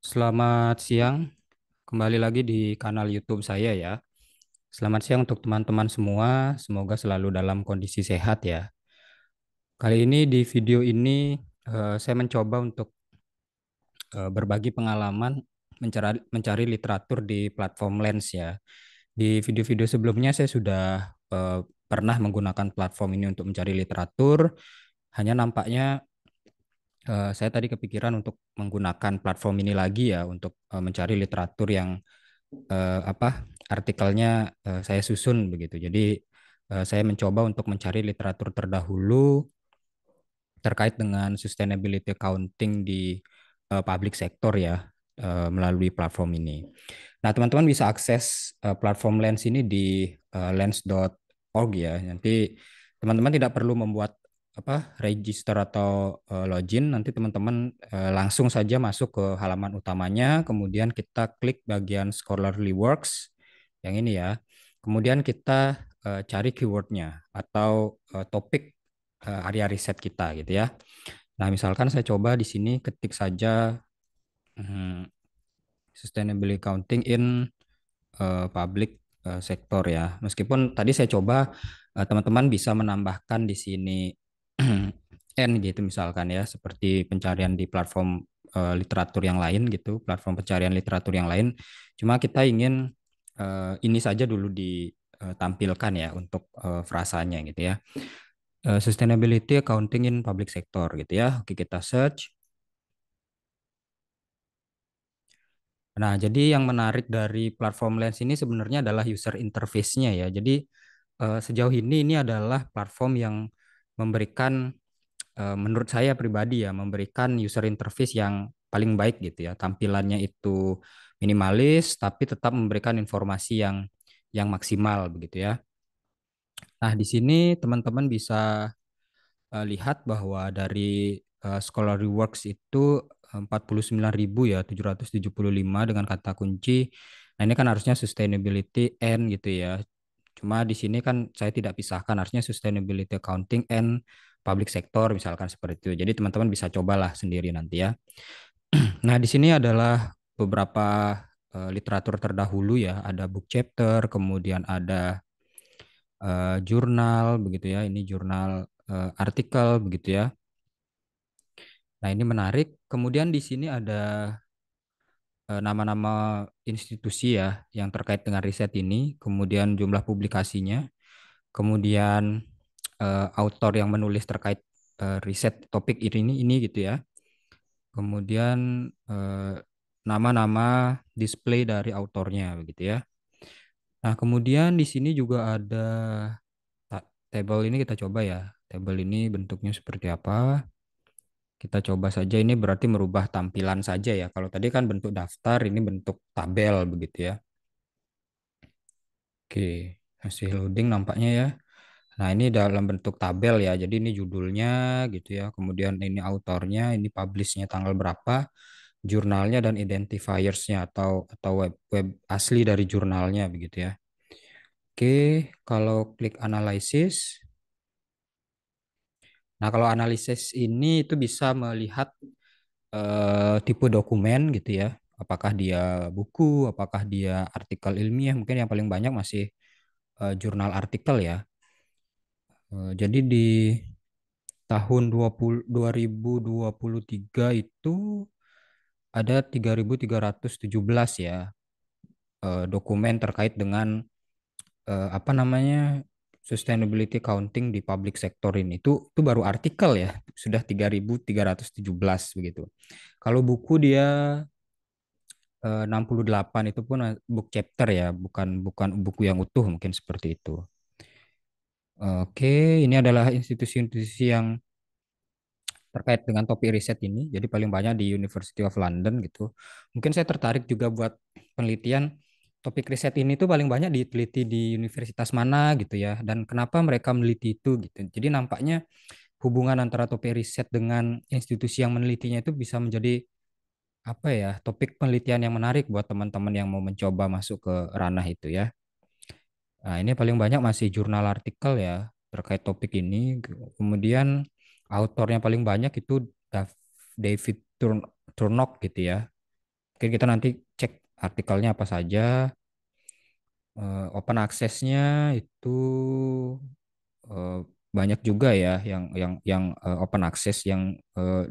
Selamat siang, kembali lagi di kanal YouTube saya ya. Selamat siang untuk teman-teman semua, semoga selalu dalam kondisi sehat ya. Kali ini di video ini eh, saya mencoba untuk eh, berbagi pengalaman mencari, literatur di platform Lens ya. Di video-video sebelumnya saya sudah eh, pernah menggunakan platform ini untuk mencari literatur, hanya nampaknya Eh, saya tadi kepikiran untuk menggunakan platform ini lagi ya untuk uh, mencari literatur yang uh, apa artikelnya uh, saya susun begitu. Jadi uh, saya mencoba untuk mencari literatur terdahulu terkait dengan sustainability accounting di uh, public sector ya uh, melalui platform ini. Nah, teman-teman bisa akses uh, platform Lens ini di uh, lens.org ya. Nanti teman-teman tidak perlu membuat apa register atau uh, login nanti teman-teman uh, langsung saja masuk ke halaman utamanya kemudian kita klik bagian scholarly works yang ini ya kemudian kita uh, cari keywordnya atau uh, topik uh, area riset kita gitu ya nah misalkan saya coba di sini ketik saja hmm, sustainability accounting in uh, public uh, sector ya meskipun tadi saya coba teman-teman bisa menambahkan di sini N gitu misalkan ya, seperti pencarian di platform uh, literatur yang lain gitu, platform pencarian literatur yang lain. Cuma kita ingin uh, ini saja dulu ditampilkan eh, ya untuk uh, frasanya gitu ya. Uh, sustainability accounting in public sector gitu ya. Oke, kita search. Nah, jadi yang menarik dari platform Lens ini sebenarnya adalah user interface-nya ya. Jadi sejauh ini ini adalah platform yang memberikan Eh, menurut saya pribadi ya memberikan user interface yang paling baik gitu ya. Tampilannya itu minimalis tapi tetap memberikan informasi yang yang maksimal begitu ya. Nah, di sini teman-teman bisa uh, lihat bahwa dari uh, eh, Scholarly Works itu 49.000 ya 775 dengan kata kunci. Nah, ini kan harusnya sustainability and gitu ya. Cuma di sini kan saya tidak pisahkan harusnya sustainability accounting and public sector misalkan seperti itu. Jadi teman-teman bisa cobalah sendiri nanti ya. nah, di sini adalah beberapa eh, literatur terdahulu ya, ada book chapter, kemudian ada eh, jurnal begitu ya. Ini jurnal eh, artikel begitu ya. Nah, ini menarik. Kemudian di sini ada nama-nama institusi ya yang terkait dengan riset ini, kemudian jumlah publikasinya, kemudian uh, eh, autor yang menulis terkait uh, riset topik ini ini gitu ya. Kemudian eh, nama-nama display dari autornya begitu ya. Nah, kemudian di sini juga ada table ini kita coba ya. Table ini bentuknya seperti apa? Kita coba saja ini berarti merubah tampilan saja ya. Kalau tadi kan bentuk daftar, ini bentuk tabel begitu ya. Oke, masih loading nampaknya ya. Nah, ini dalam bentuk tabel ya. Jadi ini judulnya gitu ya. Kemudian ini autornya, ini publishnya tanggal berapa, jurnalnya dan identifiersnya atau atau web web asli dari jurnalnya begitu ya. Oke, kalau klik analisis. Nah, kalau analisis ini itu bisa melihat eh, tipe dokumen gitu ya. Apakah dia buku, apakah dia artikel ilmiah, mungkin yang paling banyak masih eh, jurnal artikel ya. Eh, jadi di tahun 20, 2023 itu ada 3.317 ya eh, dokumen terkait dengan eh, apa namanya sustainability accounting di public sector ini. Itu itu baru artikel ya, sudah 3.317 begitu. Kalau buku dia 68 itu pun book chapter ya, bukan bukan buku yang utuh mungkin seperti itu. Oke, ini adalah institusi-institusi yang terkait dengan topik riset ini. Jadi paling banyak di University of London gitu. Mungkin saya tertarik juga buat penelitian topik riset ini tuh paling banyak diteliti di universitas mana gitu ya. Dan kenapa mereka meneliti itu gitu. Jadi nampaknya hubungan antara topik riset dengan institusi yang menelitinya itu bisa menjadi apa ya topik penelitian yang menarik buat teman-teman yang mau mencoba masuk ke ranah itu ya. Nah, ini paling banyak masih jurnal artikel ya terkait topik ini. Kemudian autornya paling banyak itu David Turnock gitu ya. Mungkin kita nanti cek artikelnya apa saja. Eh, open access-nya itu eh, banyak juga ya yang yang yang eh, open access yang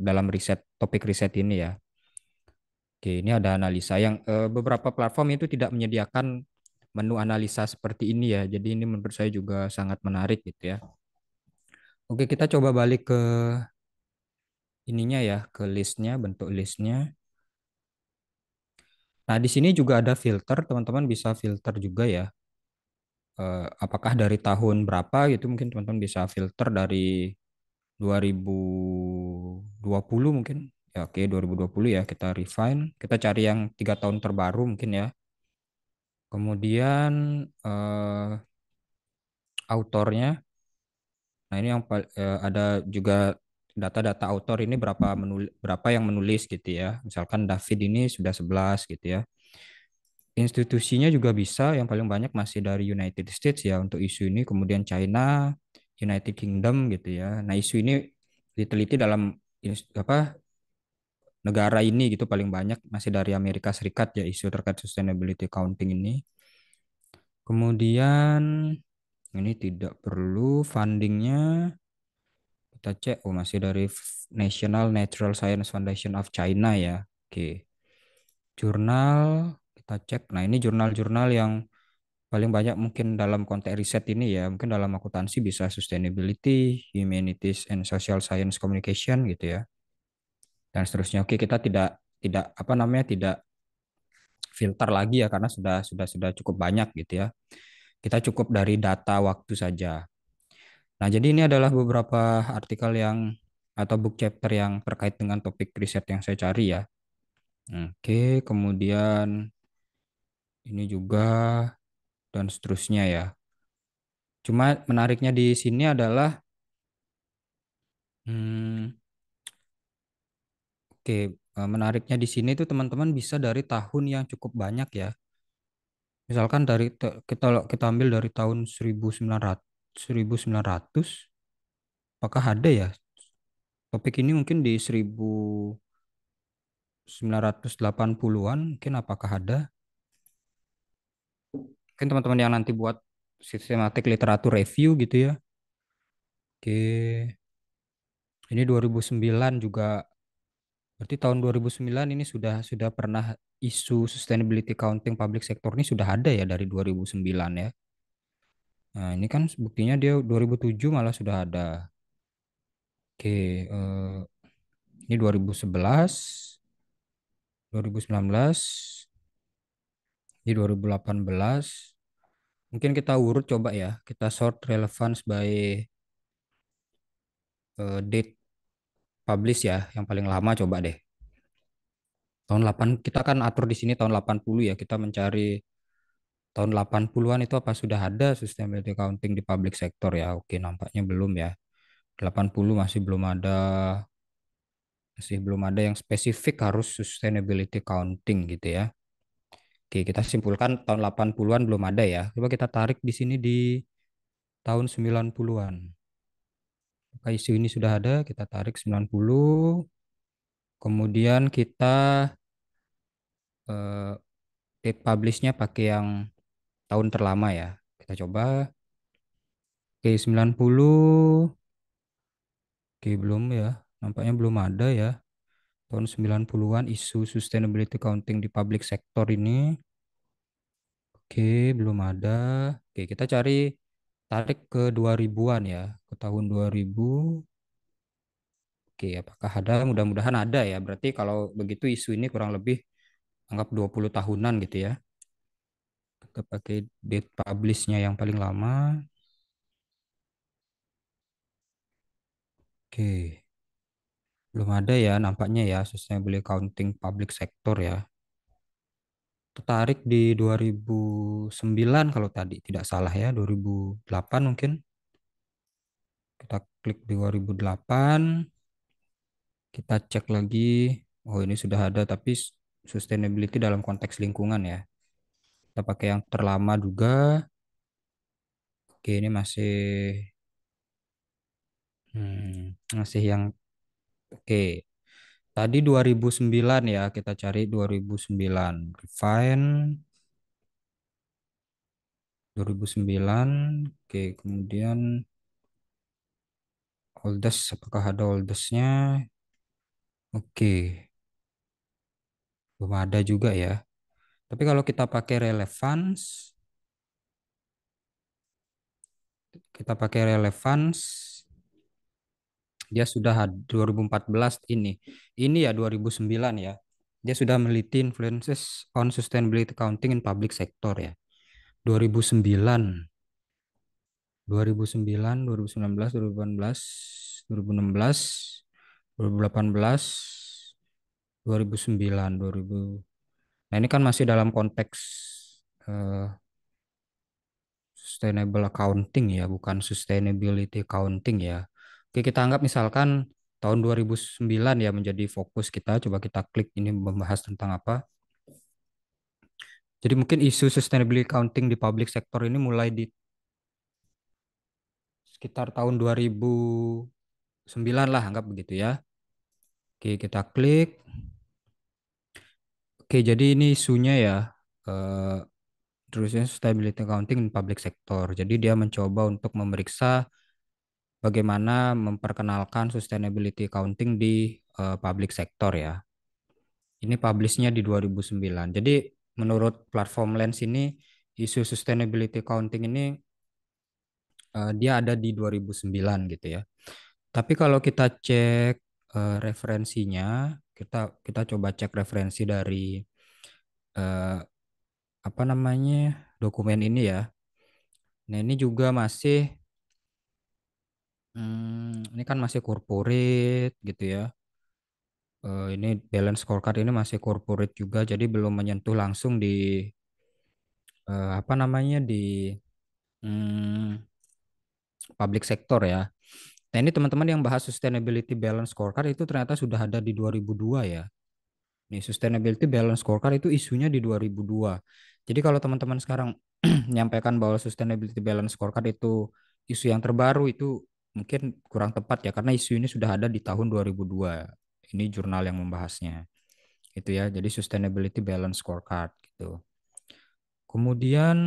dalam riset topik riset ini ya. Oke, ini ada analisa yang beberapa platform itu tidak menyediakan menu analisa seperti ini ya. Jadi ini menurut saya juga sangat menarik gitu ya. Oke, kita coba balik ke ininya ya, ke listnya, bentuk listnya. Nah, di sini juga ada filter, teman-teman bisa filter juga ya. Eh, apakah dari tahun berapa gitu mungkin teman-teman bisa filter dari 2020 mungkin. Ya, oke, 2020 ya kita refine, kita cari yang tiga tahun terbaru mungkin ya. Kemudian uh, autornya. Nah, ini yang uh, ada juga data-data autor ini berapa menulis, berapa yang menulis gitu ya. Misalkan David ini sudah 11 gitu ya. Institusinya juga bisa yang paling banyak masih dari United States ya untuk isu ini, kemudian China, United Kingdom gitu ya. Nah, isu ini diteliti dalam apa negara ini gitu paling banyak masih dari Amerika Serikat ya isu terkait sustainability accounting ini. Kemudian ini tidak perlu fundingnya kita cek oh masih dari National Natural Science Foundation of China ya. Oke. Jurnal kita cek. Nah, ini jurnal-jurnal yang paling banyak mungkin dalam konteks riset ini ya mungkin dalam akuntansi bisa sustainability, humanities and social science communication gitu ya dan seterusnya. Oke, kita tidak tidak apa namanya tidak filter lagi ya karena sudah sudah sudah cukup banyak gitu ya. Kita cukup dari data waktu saja. Nah, jadi ini adalah beberapa artikel yang atau book chapter yang terkait dengan topik riset yang saya cari ya. Oke, kemudian ini juga dan seterusnya ya. Cuma menariknya di sini adalah hmm, Oke, eh, menariknya di sini itu teman-teman bisa dari tahun yang cukup banyak ya. Misalkan dari kita kita ambil dari tahun 1900 1900 apakah ada ya topik ini mungkin di 1980-an mungkin apakah ada? Mungkin teman-teman yang nanti buat sistematik literatur review gitu ya. Oke. Ini 2009 juga Berarti tahun 2009 ini sudah sudah pernah isu sustainability accounting public sector ini sudah ada ya dari 2009 ya. Nah, ini kan buktinya dia 2007 malah sudah ada. Oke, eh, ini 2011, 2019, ini 2018. Mungkin kita urut coba ya, kita sort relevance by eh, date publish ya, yang paling lama coba deh. Tahun 8 kita kan atur di sini tahun 80 ya, kita mencari tahun 80-an itu apa sudah ada sustainability accounting di public sector ya? Oke, nampaknya belum ya. 80 masih belum ada masih belum ada yang spesifik harus sustainability accounting gitu ya. Oke, kita simpulkan tahun 80-an belum ada ya. Coba kita tarik di sini di tahun 90-an maka isu ini sudah ada kita tarik 90 kemudian kita eh, publish publishnya pakai yang tahun terlama ya kita coba oke 90 oke belum ya nampaknya belum ada ya tahun 90-an isu sustainability accounting di public sector ini oke belum ada oke kita cari tarik ke 2000-an ya, ke tahun 2000. Oke, apakah ada? Mudah-mudahan ada ya. Berarti kalau begitu isu ini kurang lebih anggap 20 tahunan gitu ya. Kita pakai date publish-nya yang paling lama. Oke. Belum ada ya nampaknya ya sustainable accounting public sector ya tertarik di 2009 kalau tadi tidak salah ya 2008 mungkin kita klik di 2008 kita cek lagi oh ini sudah ada tapi sustainability dalam konteks lingkungan ya kita pakai yang terlama juga oke ini masih hmm, masih yang oke Tadi 2009 ya, kita cari 2009. Refine 2009. Oke, kemudian oldest apakah ada oldestnya? Oke. Belum ada juga ya. Tapi kalau kita pakai relevance kita pakai relevance dia sudah 2014 ini ini ya 2009 ya dia sudah meneliti influences on sustainability accounting in public sector ya 2009 2009 2019 2018 2016 2018 2009 2000 nah ini kan masih dalam konteks uh, sustainable accounting ya bukan sustainability accounting ya Oke, kita anggap misalkan tahun 2009 ya menjadi fokus kita. Coba kita klik ini membahas tentang apa. Jadi mungkin isu sustainability accounting di public sector ini mulai di sekitar tahun 2009 lah anggap begitu ya. Oke, kita klik. Oke, jadi ini isunya ya. Eh, terusnya sustainability accounting in public sector. Jadi dia mencoba untuk memeriksa bagaimana memperkenalkan sustainability accounting di uh, public sector ya. Ini publishnya di 2009. Jadi menurut platform Lens ini isu sustainability accounting ini uh, dia ada di 2009 gitu ya. Tapi kalau kita cek uh, referensinya, kita kita coba cek referensi dari uh, apa namanya dokumen ini ya. Nah ini juga masih Hmm, ini kan masih corporate gitu ya. Uh, ini balance scorecard ini masih corporate juga, jadi belum menyentuh langsung di uh, apa namanya, di, um, public sector ya. Nah, ini teman-teman yang bahas sustainability balance scorecard itu ternyata sudah ada di 2002 ya. Nih sustainability balance scorecard itu isunya di 2002. Jadi kalau teman-teman sekarang menyampaikan bahwa sustainability balance scorecard itu isu yang terbaru itu mungkin kurang tepat ya karena isu ini sudah ada di tahun 2002. Ini jurnal yang membahasnya. Itu ya. Jadi sustainability balance scorecard gitu. Kemudian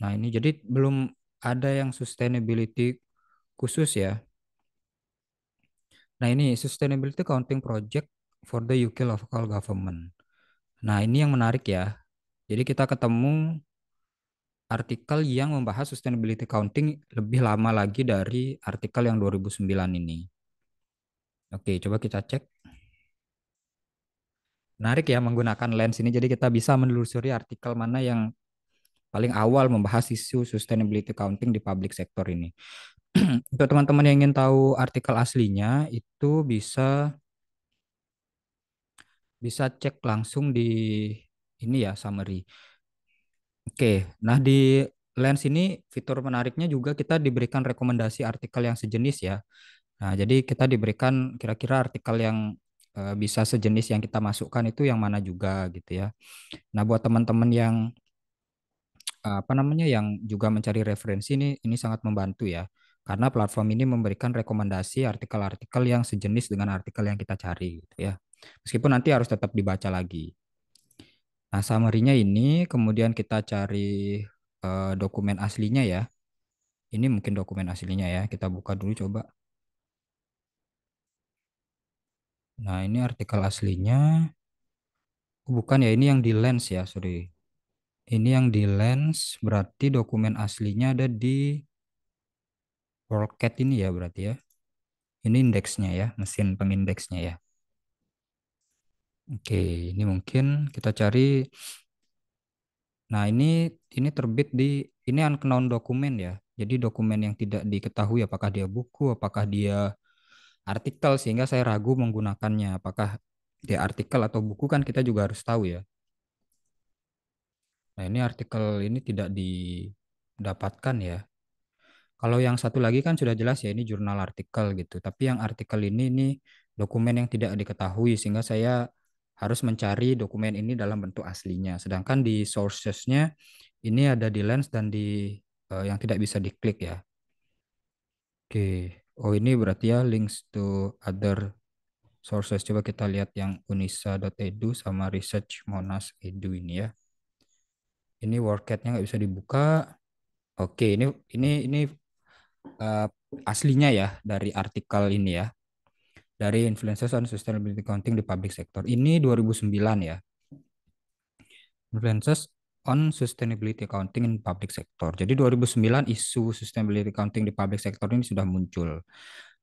nah ini jadi belum ada yang sustainability khusus ya. Nah ini Sustainability Counting Project for the UK Local Government. Nah ini yang menarik ya. Jadi kita ketemu artikel yang membahas sustainability accounting lebih lama lagi dari artikel yang 2009 ini. Oke, coba kita cek. Menarik ya menggunakan lens ini jadi kita bisa menelusuri artikel mana yang paling awal membahas isu sustainability accounting di public sector ini. Untuk teman-teman yang ingin tahu artikel aslinya itu bisa bisa cek langsung di ini ya summary. Oke, nah di Lens ini fitur menariknya juga kita diberikan rekomendasi artikel yang sejenis ya. Nah, jadi kita diberikan kira-kira artikel yang eh, bisa sejenis yang kita masukkan itu yang mana juga gitu ya. Nah, buat teman-teman yang eh, apa namanya yang juga mencari referensi ini ini sangat membantu ya. Karena platform ini memberikan rekomendasi artikel-artikel yang sejenis dengan artikel yang kita cari gitu ya. Meskipun nanti harus tetap dibaca lagi. Nah, summary-nya ini kemudian kita cari uh, dokumen aslinya ya. Ini mungkin dokumen aslinya ya. Kita buka dulu coba. Nah, ini artikel aslinya. Oh, bukan ya, ini yang di lens ya, sorry. Ini yang di lens berarti dokumen aslinya ada di WorldCat ini ya berarti ya. Ini indeksnya ya, mesin pengindeksnya ya. Oke, ini mungkin kita cari. Nah, ini ini terbit di ini unknown dokumen ya. Jadi dokumen yang tidak diketahui apakah dia buku, apakah dia artikel sehingga saya ragu menggunakannya. Apakah dia artikel atau buku kan kita juga harus tahu ya. Nah, ini artikel ini tidak didapatkan ya. Kalau yang satu lagi kan sudah jelas ya ini jurnal artikel gitu. Tapi yang artikel ini ini dokumen yang tidak diketahui sehingga saya harus mencari dokumen ini dalam bentuk aslinya. Sedangkan di sourcesnya ini ada di lens dan di uh, yang tidak bisa diklik ya. Oke, oh ini berarti ya links to other sources. Coba kita lihat yang unisa.edu sama research monas edu ini ya. Ini worksheetnya nggak bisa dibuka. Oke, ini ini ini uh, aslinya ya dari artikel ini ya dari Influencers on Sustainability Accounting di Public Sector. Ini 2009 ya. Influencers on Sustainability Accounting in Public Sector. Jadi 2009 isu Sustainability Accounting di Public Sector ini sudah muncul.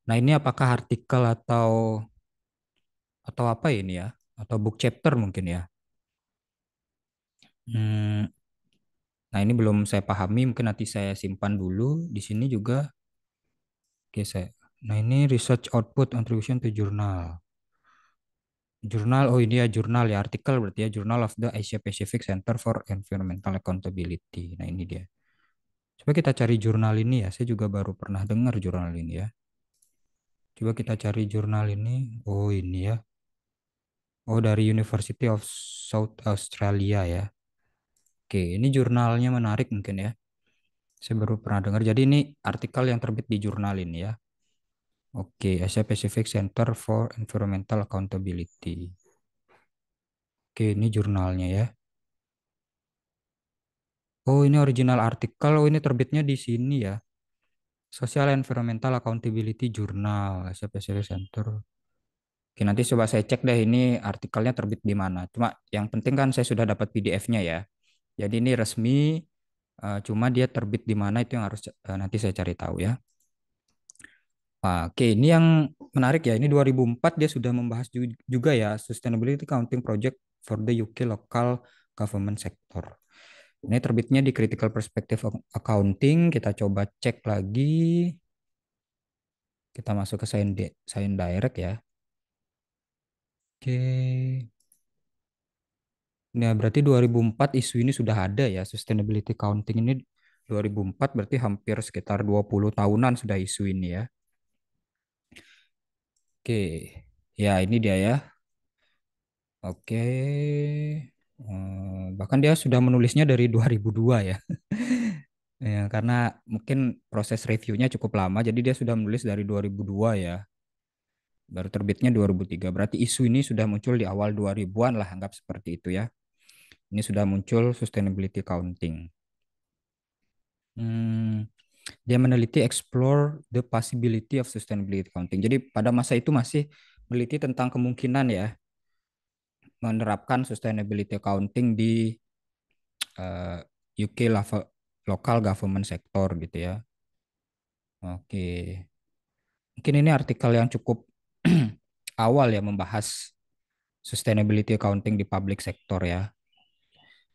Nah ini apakah artikel atau atau apa ini ya? Atau book chapter mungkin ya? Hmm. Nah ini belum saya pahami, mungkin nanti saya simpan dulu di sini juga. Oke, saya Nah ini research output contribution to journal. Jurnal, oh ini ya jurnal ya, artikel berarti ya, Journal of the Asia Pacific Center for Environmental Accountability. Nah ini dia. Coba kita cari jurnal ini ya, saya juga baru pernah dengar jurnal ini ya. Coba kita cari jurnal ini, oh ini ya. Oh dari University of South Australia ya. Oke, ini jurnalnya menarik mungkin ya. Saya baru pernah dengar. Jadi ini artikel yang terbit di jurnal ini ya. Oke, okay, Asia Pacific Center for Environmental Accountability. Oke, okay, ini jurnalnya ya. Oh, ini original artikel. Oh, ini terbitnya di sini ya. Social Environmental Accountability Journal, Asia Pacific Center. Oke, nanti coba saya cek deh ini artikelnya terbit di mana. Cuma yang penting kan saya sudah dapat PDF-nya ya. Jadi ini resmi, eh, cuma dia terbit di mana itu yang harus eh, nanti saya cari tahu ya oke, ini yang menarik ya. Ini 2004 dia sudah membahas juga ya Sustainability accounting Project for the UK Local Government Sector. Ini terbitnya di Critical Perspective Accounting. Kita coba cek lagi. Kita masuk ke Science, Sign Direct ya. Oke. Nah, berarti 2004 isu ini sudah ada ya. Sustainability accounting ini 2004 berarti hampir sekitar 20 tahunan sudah isu ini ya. Oke, ya ini dia ya. Oke, eh, bahkan dia sudah menulisnya dari 2002 ya. ya karena mungkin proses reviewnya cukup lama, jadi dia sudah menulis dari 2002 ya. Baru terbitnya 2003, berarti isu ini sudah muncul di awal 2000-an lah, anggap seperti itu ya. Ini sudah muncul sustainability counting. Hmm, dia meneliti explore the possibility of sustainability accounting. Jadi pada masa itu masih meneliti tentang kemungkinan ya menerapkan sustainability accounting di uh, eh, UK local government sector gitu ya. Oke. Mungkin ini artikel yang cukup awal ya membahas sustainability accounting di public sector ya.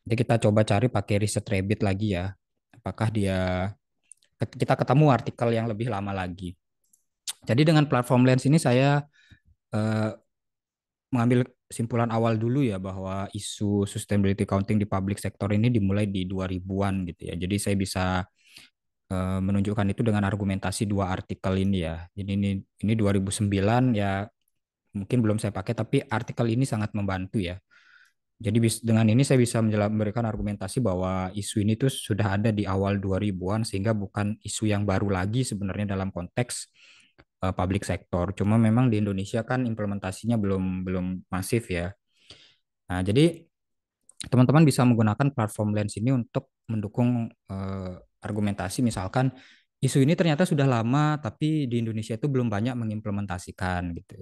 Jadi kita coba cari pakai riset Rabbit lagi ya. Apakah dia kita ketemu artikel yang lebih lama lagi. Jadi dengan platform Lens ini saya eh, mengambil simpulan awal dulu ya bahwa isu sustainability accounting di public sector ini dimulai di 2000-an gitu ya. Jadi saya bisa eh, menunjukkan itu dengan argumentasi dua artikel ini ya. Jadi ini ini 2009 ya mungkin belum saya pakai tapi artikel ini sangat membantu ya jadi dengan ini saya bisa memberikan argumentasi bahwa isu ini tuh sudah ada di awal 2000-an sehingga bukan isu yang baru lagi sebenarnya dalam konteks uh, public sector. Cuma memang di Indonesia kan implementasinya belum belum masif ya. Nah, jadi teman-teman bisa menggunakan platform Lens ini untuk mendukung uh, argumentasi misalkan isu ini ternyata sudah lama tapi di Indonesia itu belum banyak mengimplementasikan gitu.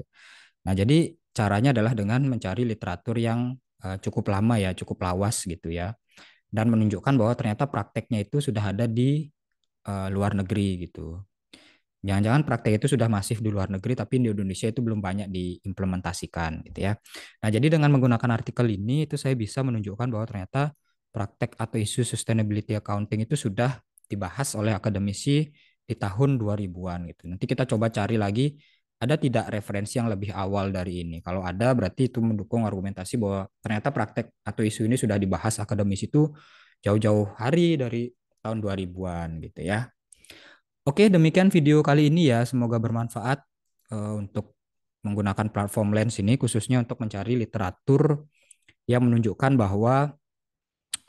Nah, jadi caranya adalah dengan mencari literatur yang Eh, cukup lama ya, cukup lawas gitu ya. Dan menunjukkan bahwa ternyata prakteknya itu sudah ada di uh, luar negeri gitu. Jangan-jangan praktek itu sudah masif di luar negeri tapi di Indonesia itu belum banyak diimplementasikan gitu ya. Nah, jadi dengan menggunakan artikel ini itu saya bisa menunjukkan bahwa ternyata praktek atau isu sustainability accounting itu sudah dibahas oleh akademisi di tahun 2000-an gitu. Nanti kita coba cari lagi ada tidak referensi yang lebih awal dari ini? Kalau ada berarti itu mendukung argumentasi bahwa ternyata praktek atau isu ini sudah dibahas akademis itu jauh-jauh hari dari tahun 2000-an gitu ya. Oke, demikian video kali ini ya. Semoga bermanfaat uh, untuk menggunakan platform Lens ini khususnya untuk mencari literatur yang menunjukkan bahwa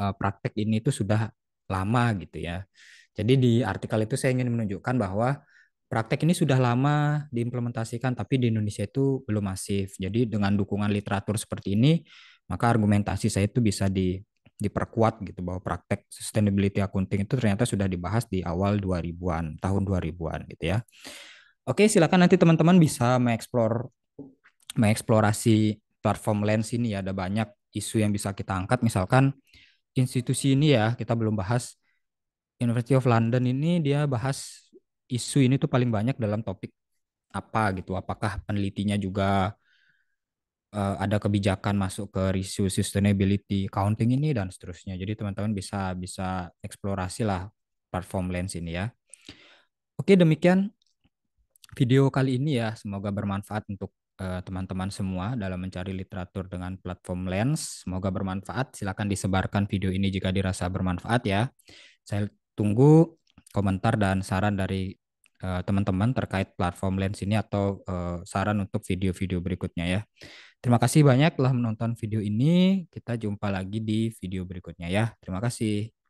uh, praktek ini itu sudah lama gitu ya. Jadi di artikel itu saya ingin menunjukkan bahwa Praktek ini sudah lama diimplementasikan, tapi di Indonesia itu belum masif. Jadi dengan dukungan literatur seperti ini, maka argumentasi saya itu bisa di, diperkuat gitu bahwa praktek sustainability accounting itu ternyata sudah dibahas di awal 2000-an, tahun 2000-an gitu ya. Oke, silakan nanti teman-teman bisa mengeksplor mengeksplorasi platform Lens ini ya. Ada banyak isu yang bisa kita angkat. Misalkan institusi ini ya, kita belum bahas University of London ini dia bahas isu ini tuh paling banyak dalam topik apa gitu? Apakah penelitinya juga uh, ada kebijakan masuk ke isu sustainability, accounting ini dan seterusnya. Jadi teman-teman bisa bisa eksplorasi lah platform Lens ini ya. Oke, demikian video kali ini ya. Semoga bermanfaat untuk eh, teman-teman semua dalam mencari literatur dengan platform Lens. Semoga bermanfaat. Silakan disebarkan video ini jika dirasa bermanfaat ya. Saya tunggu komentar dan saran dari Eh, teman-teman terkait platform Lens ini atau uh, saran untuk video-video berikutnya ya. Terima kasih banyak telah menonton video ini. Kita jumpa lagi di video berikutnya ya. Terima kasih.